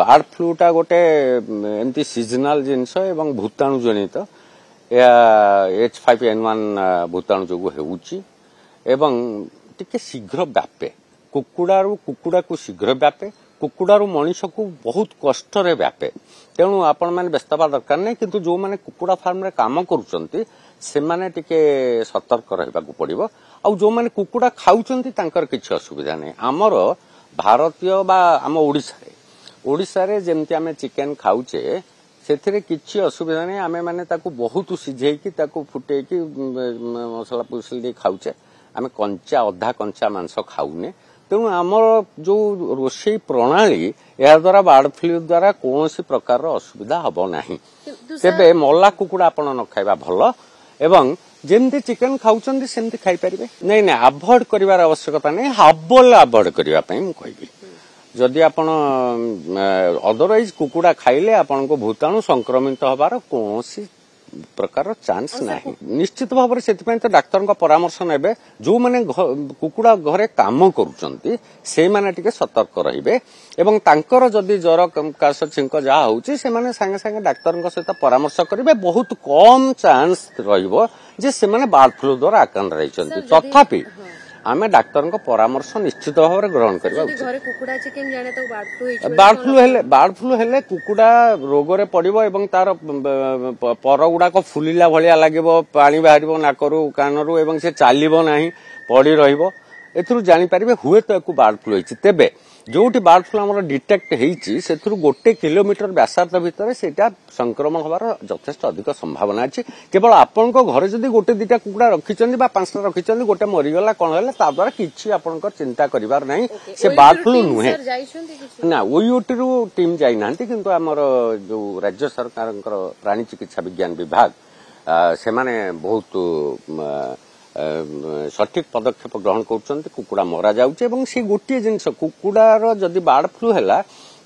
bird ଫ୍ଲୁଟା ଗୋଟେ ଏମିତି seasonal ଜିନିଷ ଏବଂ ଭୂତାଣୁ ଜନିତ ଏହା ଏଚ୍ ଫାଇଭ୍ ଏନ୍ ୱାନ୍ ଭୂତାଣୁ ଯୋଗୁଁ ହେଉଛି ଏବଂ ଟିକେ ଶୀଘ୍ର ବ୍ୟାପେ କୁକୁଡ଼ାରୁ କୁକୁଡ଼ାକୁ ଶୀଘ୍ର ବ୍ୟାପେ କୁକୁଡ଼ାରୁ ମଣିଷକୁ ବହୁତ କଷ୍ଟରେ ବ୍ୟାପେ ତେଣୁ ଆପଣମାନେ ବ୍ୟସ୍ତ ହେବା ଦରକାର ନାହିଁ କିନ୍ତୁ ଯେଉଁମାନେ କୁକୁଡ଼ା ଫାର୍ମରେ କାମ କରୁଛନ୍ତି ସେମାନେ ଟିକେ ସତର୍କ ରହିବାକୁ ପଡ଼ିବ ଆଉ ଯେଉଁମାନେ କୁକୁଡ଼ା ଖାଉଛନ୍ତି ତାଙ୍କର କିଛି ଅସୁବିଧା ନାହିଁ ଆମର ଭାରତୀୟ ବା ଆମ ଓଡ଼ିଶାରେ ଓଡ଼ିଶାରେ ଯେମିତି ଆମେ ଚିକେନ ଖାଉଛେ ସେଥିରେ କିଛି ଅସୁବିଧା ନାହିଁ ଆମେ ମାନେ ତାକୁ ବହୁତ ସିଝେଇକି ତାକୁ ଫୁଟେଇକି ମସଲା ପୁସଲି ଦେଇ ଖାଉଛେ ଆମେ କଞ୍ଚା ଅଧା କଞ୍ଚା ମାଂସ ଖାଉନେ ତେଣୁ ଆମର ଯୋଉ ରୋଷେଇ ପ୍ରଣାଳୀ ଏହାଦ୍ୱାରା ବାର୍ଡ ଫ୍ଲୁ ଦ୍ୱାରା କୌଣସି ପ୍ରକାରର ଅସୁବିଧା ହେବ ନାହିଁ ତେବେ ମଲା କୁକୁଡ଼ା ଆପଣ ନ ଖାଇବା ଭଲ ଏବଂ ଯେମିତି ଚିକେନ ଖାଉଛନ୍ତି ସେମିତି ଖାଇପାରିବେ ନାଇଁ ନାଇଁ ଆଭଏଡ କରିବାର ଆବଶ୍ୟକତା ନାହିଁ ହାବଲ ଆଭଏଡ କରିବା ପାଇଁ ମୁଁ କହିବି ଯଦି ଆପଣ ଅଦରୱାଇଜ୍ କୁକୁଡ଼ା ଖାଇଲେ ଆପଣଙ୍କୁ ଭୂତାଣୁ ସଂକ୍ରମିତ ହେବାର କୌଣସି ପ୍ରକାର ଚାନ୍ସ ନାହିଁ ନିଶ୍ଚିତ ଭାବରେ ସେଥିପାଇଁ ତ ଡାକ୍ତରଙ୍କ ପରାମର୍ଶ ନେବେ ଯେଉଁମାନେ କୁକୁଡ଼ା ଘରେ କାମ କରୁଛନ୍ତି ସେମାନେ ଟିକେ ସତର୍କ ରହିବେ ଏବଂ ତାଙ୍କର ଯଦି ଜ୍ୱର କାଶ ଛିଙ୍କ ଯାହା ହେଉଛି ସେମାନେ ସାଙ୍ଗେ ସାଙ୍ଗେ ଡାକ୍ତରଙ୍କ ସହିତ ପରାମର୍ଶ କରିବେ ବହୁତ କମ୍ ଚାନ୍ସ ରହିବ ଯେ ସେମାନେ ବାର୍ଡ ଫ୍ଲୁ ଦ୍ୱାରା ଆକ୍ରାନ୍ତ ରହିଛନ୍ତି ତଥାପି ଆମେ ଡାକ୍ତରଙ୍କ ପରାମର୍ଶ ନିଶ୍ଚିତ ଭାବରେ ଗ୍ରହଣ କରିବା ବାର୍ଡ ଫ୍ଲୁ ହେଲେ ବାର୍ଡ ଫ୍ଲୁ ହେଲେ କୁକୁଡ଼ା ରୋଗରେ ପଡିବ ଏବଂ ତାର ପର ଗୁଡାକ ଫୁଲିଲା ଭଳିଆ ଲାଗିବ ପାଣି ବାହାରିବ ନାକରୁ କାନରୁ ଏବଂ ସେ ଚାଲିବ ନାହିଁ ପଡି ରହିବ ଏଥିରୁ ଜାଣିପାରିବେ ହୁଏତ ଏହାକୁ ବାର୍ଡଫ୍ଲୁ ହେଇଛି ତେବେ ଯେଉଁଠି ବାର୍ଡଫ୍ଲୁ ଆମର ଡିଟେକ୍ଟ ହେଇଛି ସେଥିରୁ ଗୋଟେ କିଲୋମିଟର ବ୍ୟାସାର୍ଥ ଭିତରେ ସେଇଟା ସଂକ୍ରମଣ ହେବାର ଯଥେଷ୍ଟ ଅଧିକ ସମ୍ଭାବନା ଅଛି କେବଳ ଆପଣଙ୍କ ଘରେ ଯଦି ଗୋଟେ ଦୁଇଟା କୁକୁଡ଼ା ରଖିଛନ୍ତି ବା ପାଞ୍ଚଟା ରଖିଛନ୍ତି ଗୋଟେ ମରିଗଲା କ'ଣ ହେଲା ତା ଦ୍ୱାରା କିଛି ଆପଣଙ୍କର ଚିନ୍ତା କରିବାର ନାହିଁ ସେ ବାର୍ଡଫ୍ଲୁ ନୁହେଁ ନା ଓୟୁଟିରୁ ଟିମ୍ ଯାଇନାହାନ୍ତି କିନ୍ତୁ ଆମର ଯେଉଁ ରାଜ୍ୟ ସରକାରଙ୍କର ପ୍ରାଣୀ ଚିକିତ୍ସା ବିଜ୍ଞାନ ବିଭାଗ ସେମାନେ ବହୁତ ସଠିକ ପଦକ୍ଷେପ ଗ୍ରହଣ କରୁଛନ୍ତି କୁକୁଡ଼ା ମରାଯାଉଛି ଏବଂ ସେ ଗୋଟିଏ ଜିନିଷ କୁକୁଡ଼ାର ଯଦି ବାର୍ଡ ଫ୍ଲୁ ହେଲା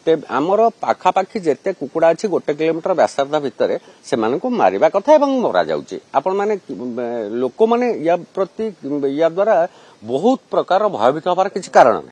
ତେବେ ଆମର ପାଖାପାଖି ଯେତେ କୁକୁଡ଼ା ଅଛି ଗୋଟେ କିଲୋମିଟର ବ୍ୟାସାର୍ଦ୍ଧ ଭିତରେ ସେମାନଙ୍କୁ ମାରିବା କଥା ଏବଂ ମରାଯାଉଛି ଆପଣମାନେ ଲୋକମାନେ ୟା ପ୍ରତି ୟା ଦ୍ୱାରା ବହୁତ ପ୍ରକାର ଭୟଭୀତ ହେବାର କିଛି କାରଣ